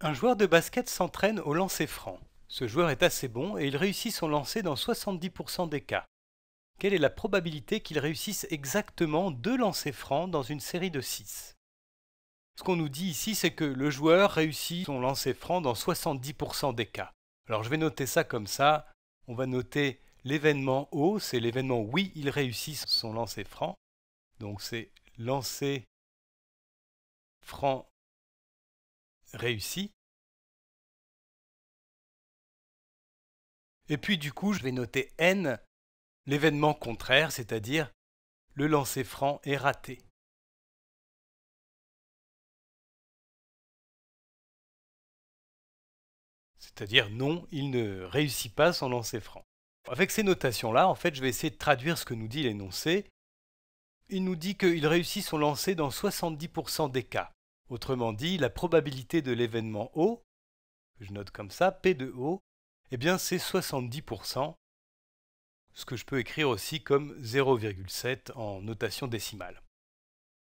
Un joueur de basket s'entraîne au lancer franc. Ce joueur est assez bon et il réussit son lancer dans 70% des cas. Quelle est la probabilité qu'il réussisse exactement deux lancers francs dans une série de 6 Ce qu'on nous dit ici, c'est que le joueur réussit son lancer franc dans 70% des cas. Alors je vais noter ça comme ça. On va noter l'événement O, c'est l'événement oui, il réussit son lancer franc. Donc c'est lancer franc Réussi Et puis du coup, je vais noter n l'événement contraire, c'est-à-dire le lancer franc est raté. C'est-à-dire non, il ne réussit pas son lancer franc. Avec ces notations-là, en fait, je vais essayer de traduire ce que nous dit l'énoncé. Il nous dit qu'il réussit son lancer dans 70% des cas. Autrement dit, la probabilité de l'événement O, que je note comme ça, P de O, eh bien c'est 70%, ce que je peux écrire aussi comme 0,7 en notation décimale.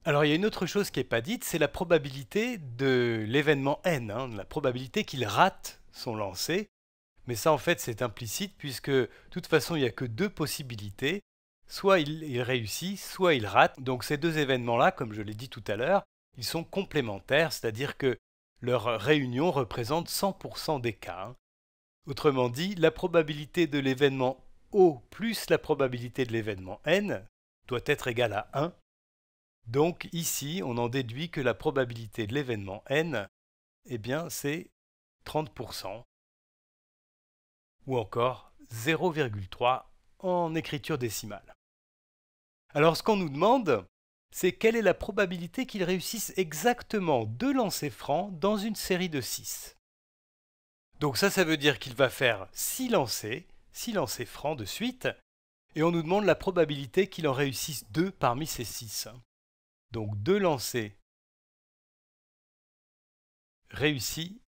Alors il y a une autre chose qui n'est pas dite, c'est la probabilité de l'événement N, hein, la probabilité qu'il rate son lancer. Mais ça en fait c'est implicite puisque de toute façon il n'y a que deux possibilités, soit il réussit, soit il rate. Donc ces deux événements-là, comme je l'ai dit tout à l'heure, ils sont complémentaires, c'est-à-dire que leur réunion représente 100% des cas. Hein. Autrement dit, la probabilité de l'événement O plus la probabilité de l'événement N doit être égale à 1. Donc ici, on en déduit que la probabilité de l'événement N, eh bien, c'est 30%, ou encore 0,3 en écriture décimale. Alors ce qu'on nous demande, c'est quelle est la probabilité qu'il réussisse exactement deux lancers francs dans une série de 6. Donc ça, ça veut dire qu'il va faire 6 lancers, 6 lancers francs de suite, et on nous demande la probabilité qu'il en réussisse deux parmi ces 6. Donc deux lancers réussis,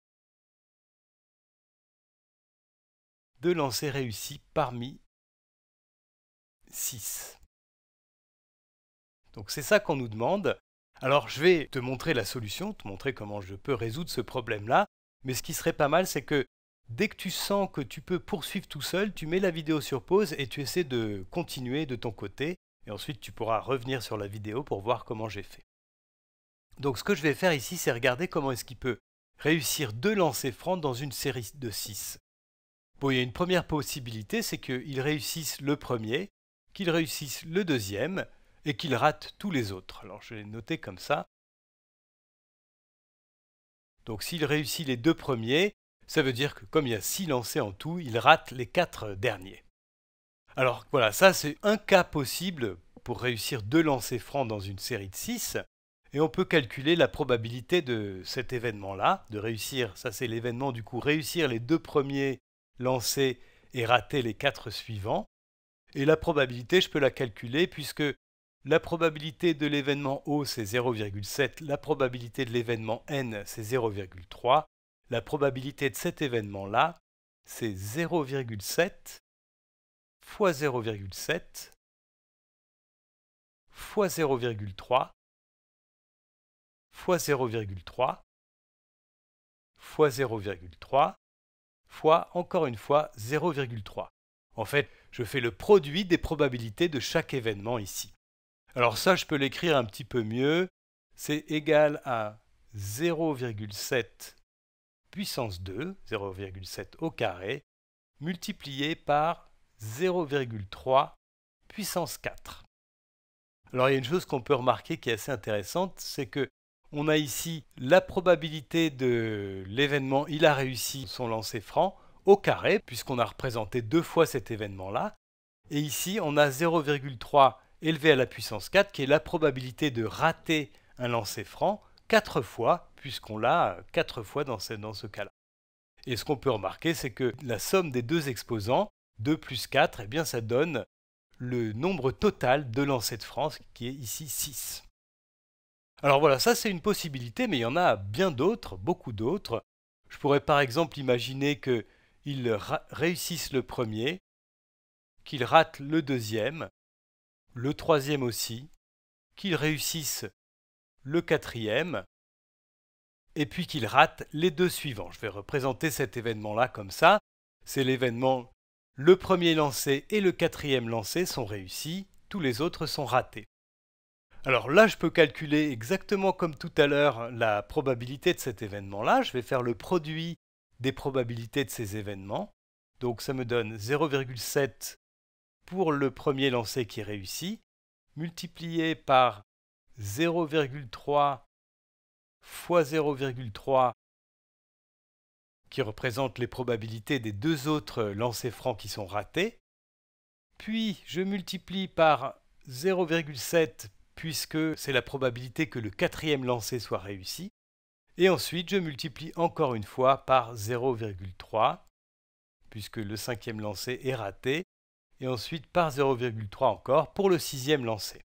deux lancers réussis parmi 6. Donc c'est ça qu'on nous demande. Alors je vais te montrer la solution, te montrer comment je peux résoudre ce problème-là, mais ce qui serait pas mal, c'est que dès que tu sens que tu peux poursuivre tout seul, tu mets la vidéo sur pause et tu essaies de continuer de ton côté, et ensuite tu pourras revenir sur la vidéo pour voir comment j'ai fait. Donc ce que je vais faire ici, c'est regarder comment est-ce qu'il peut réussir deux lancers francs dans une série de 6. Bon, il y a une première possibilité, c'est qu'il réussisse le premier, qu'il réussisse le deuxième, et qu'il rate tous les autres. Alors je l'ai noté comme ça. Donc s'il réussit les deux premiers, ça veut dire que comme il y a six lancers en tout, il rate les quatre derniers. Alors voilà, ça c'est un cas possible pour réussir deux lancers francs dans une série de six. et on peut calculer la probabilité de cet événement-là, de réussir, ça c'est l'événement du coup, réussir les deux premiers lancers et rater les quatre suivants. Et la probabilité, je peux la calculer puisque la probabilité de l'événement O, c'est 0,7. La probabilité de l'événement N, c'est 0,3. La probabilité de cet événement-là, c'est 0,7 fois 0,7 fois 0,3 fois 0,3 fois 0,3 fois encore une fois 0,3. En fait, je fais le produit des probabilités de chaque événement ici. Alors ça, je peux l'écrire un petit peu mieux. C'est égal à 0,7 puissance 2, 0,7 au carré, multiplié par 0,3 puissance 4. Alors il y a une chose qu'on peut remarquer qui est assez intéressante, c'est que on a ici la probabilité de l'événement il a réussi son lancer franc au carré, puisqu'on a représenté deux fois cet événement-là. Et ici, on a 0,3 élevé à la puissance 4, qui est la probabilité de rater un lancer franc 4 fois, puisqu'on l'a 4 fois dans ce, cas-là. Et ce qu'on peut remarquer, c'est que la somme des deux exposants, 2 plus 4, eh bien, ça donne le nombre total de lancers de France, qui est ici 6. Alors voilà, ça c'est une possibilité, mais il y en a bien d'autres, beaucoup d'autres. Je pourrais par exemple imaginer qu'ils réussissent le premier, qu'ils ratent le deuxième, le troisième aussi, qu'il réussisse le quatrième, et puis qu'il rate les deux suivants. Je vais représenter cet événement-là comme ça. C'est l'événement le premier lancé et le quatrième lancé sont réussis, tous les autres sont ratés. Alors là, je peux calculer exactement comme tout à l'heure la probabilité de cet événement-là. Je vais faire le produit des probabilités de ces événements. Donc ça me donne 0,7 pour le premier lancer qui réussit, multiplié par 0,3 fois 0,3 qui représente les probabilités des deux autres lancers francs qui sont ratés, puis je multiplie par 0,7 puisque c'est la probabilité que le quatrième lancer soit réussi, et ensuite je multiplie encore une fois par 0,3 puisque le cinquième lancer est raté, et ensuite par 0,3 encore pour le sixième lancé.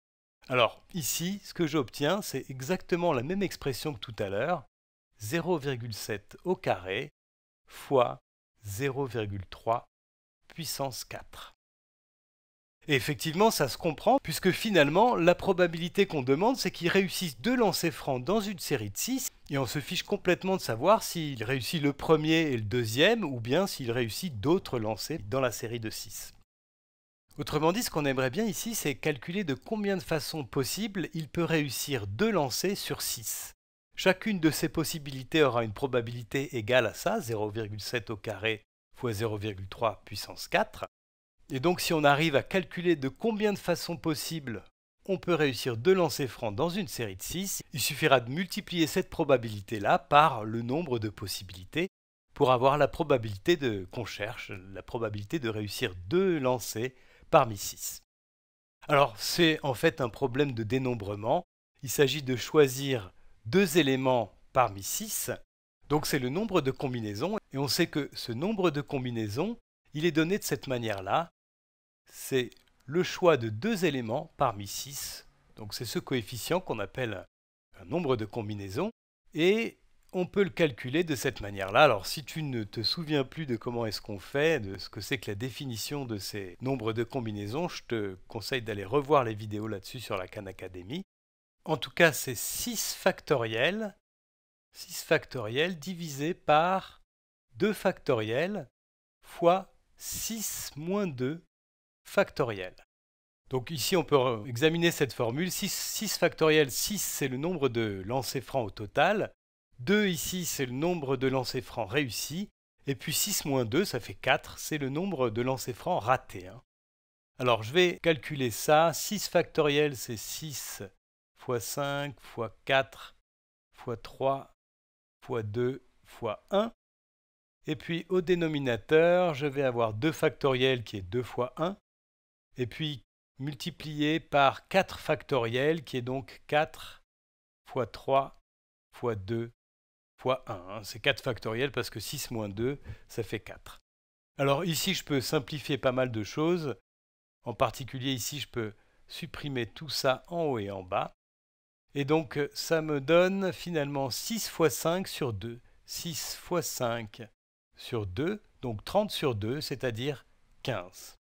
Alors ici, ce que j'obtiens, c'est exactement la même expression que tout à l'heure, 0,7 au carré fois 0,3 puissance 4. Et effectivement, ça se comprend, puisque finalement, la probabilité qu'on demande, c'est qu'il réussisse deux lancers francs dans une série de 6, et on se fiche complètement de savoir s'il réussit le premier et le deuxième, ou bien s'il réussit d'autres lancers dans la série de 6. Autrement dit, ce qu'on aimerait bien ici, c'est calculer de combien de façons possibles il peut réussir deux lancers sur 6. Chacune de ces possibilités aura une probabilité égale à ça, 0,7 au carré fois 0,3 puissance 4. Et donc si on arrive à calculer de combien de façons possibles on peut réussir deux lancers francs dans une série de 6, il suffira de multiplier cette probabilité-là par le nombre de possibilités pour avoir la probabilité qu'on cherche, la probabilité de réussir deux lancers parmi 6. Alors c'est en fait un problème de dénombrement. Il s'agit de choisir deux éléments parmi 6. Donc c'est le nombre de combinaisons. Et on sait que ce nombre de combinaisons, il est donné de cette manière-là. C'est le choix de deux éléments parmi 6. Donc c'est ce coefficient qu'on appelle un nombre de combinaisons. Et on peut le calculer de cette manière-là. Alors si tu ne te souviens plus de comment est-ce qu'on fait, de ce que c'est que la définition de ces nombres de combinaisons, je te conseille d'aller revoir les vidéos là-dessus sur la Khan Academy. En tout cas, c'est 6 factoriel, 6 divisé par 2 factoriel fois 6 moins 2 factoriel. Donc ici, on peut examiner cette formule. 6, 6 factoriel, 6 c'est le nombre de lancers francs au total. 2 ici, c'est le nombre de lancers francs réussis. Et puis 6 moins 2, ça fait 4, c'est le nombre de lancers francs ratés. Hein. Alors je vais calculer ça. 6 factoriel, c'est 6 x 5 x 4 x 3 x 2 x 1. Et puis au dénominateur, je vais avoir 2 factoriel qui est 2 fois 1. Et puis multiplié par 4 factoriel qui est donc 4 x 3 fois 2 1. Hein. C'est 4 factoriel parce que 6 moins 2, ça fait 4. Alors ici, je peux simplifier pas mal de choses. En particulier ici, je peux supprimer tout ça en haut et en bas. Et donc, ça me donne finalement 6 fois 5 sur 2. 6 fois 5 sur 2, donc 30 sur 2, c'est-à-dire 15.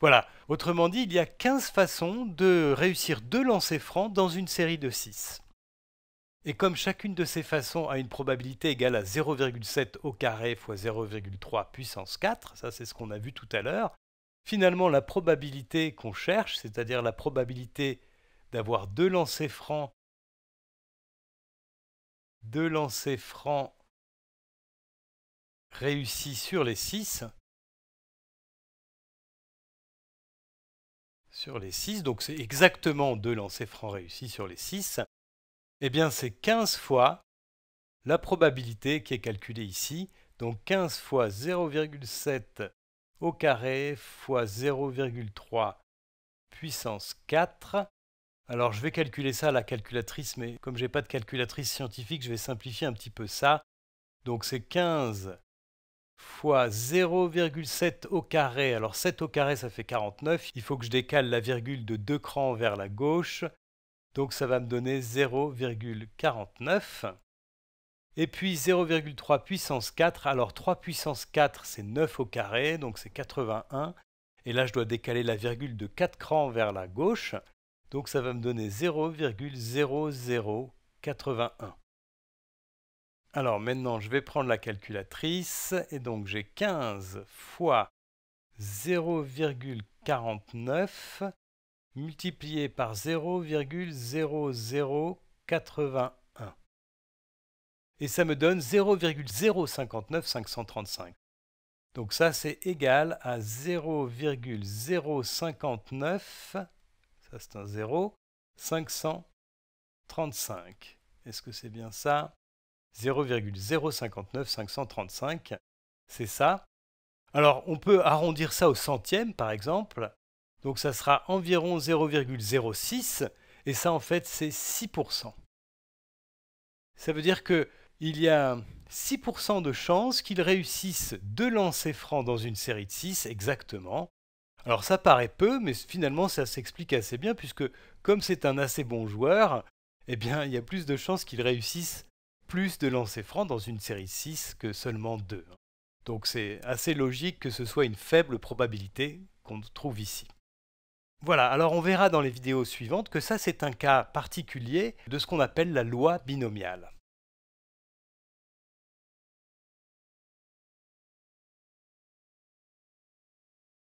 Voilà, autrement dit, il y a 15 façons de réussir deux lancers francs dans une série de 6. Et comme chacune de ces façons a une probabilité égale à 0,7 au carré fois 0,3 puissance 4, ça c'est ce qu'on a vu tout à l'heure, finalement la probabilité qu'on cherche, c'est-à-dire la probabilité d'avoir deux lancers francs, deux lancers francs réussis sur les 6, sur les 6, donc c'est exactement deux lancers francs réussis sur les 6, eh bien, c'est 15 fois la probabilité qui est calculée ici. Donc 15 fois 0,7 au carré fois 0,3 puissance 4. Alors je vais calculer ça à la calculatrice, mais comme je n'ai pas de calculatrice scientifique, je vais simplifier un petit peu ça. Donc c'est 15 fois 0,7 au carré. Alors 7 au carré, ça fait 49. Il faut que je décale la virgule de deux crans vers la gauche. Donc ça va me donner 0,49. Et puis 0,3 puissance 4. Alors 3 puissance 4, c'est 9 au carré, donc c'est 81. Et là, je dois décaler la virgule de 4 crans vers la gauche. Donc ça va me donner 0,0081. Alors maintenant, je vais prendre la calculatrice. Et donc j'ai 15 fois 0,49 multiplié par 0,0081. Et ça me donne 535. Donc ça, c'est égal à 0,059, ça c'est un 0, 535. Est-ce que c'est bien ça 0,059 535, c'est ça. Alors on peut arrondir ça au centième par exemple, donc ça sera environ 0,06 et ça en fait c'est 6%. Ça veut dire qu'il y a 6% de chances qu'il réussisse de lancers francs dans une série de 6 exactement. Alors ça paraît peu, mais finalement ça s'explique assez bien puisque comme c'est un assez bon joueur, eh bien il y a plus de chances qu'il réussisse plus de lancers francs dans une série de 6 que seulement 2. Donc c'est assez logique que ce soit une faible probabilité qu'on trouve ici. Voilà, alors on verra dans les vidéos suivantes que ça c'est un cas particulier de ce qu'on appelle la loi binomiale.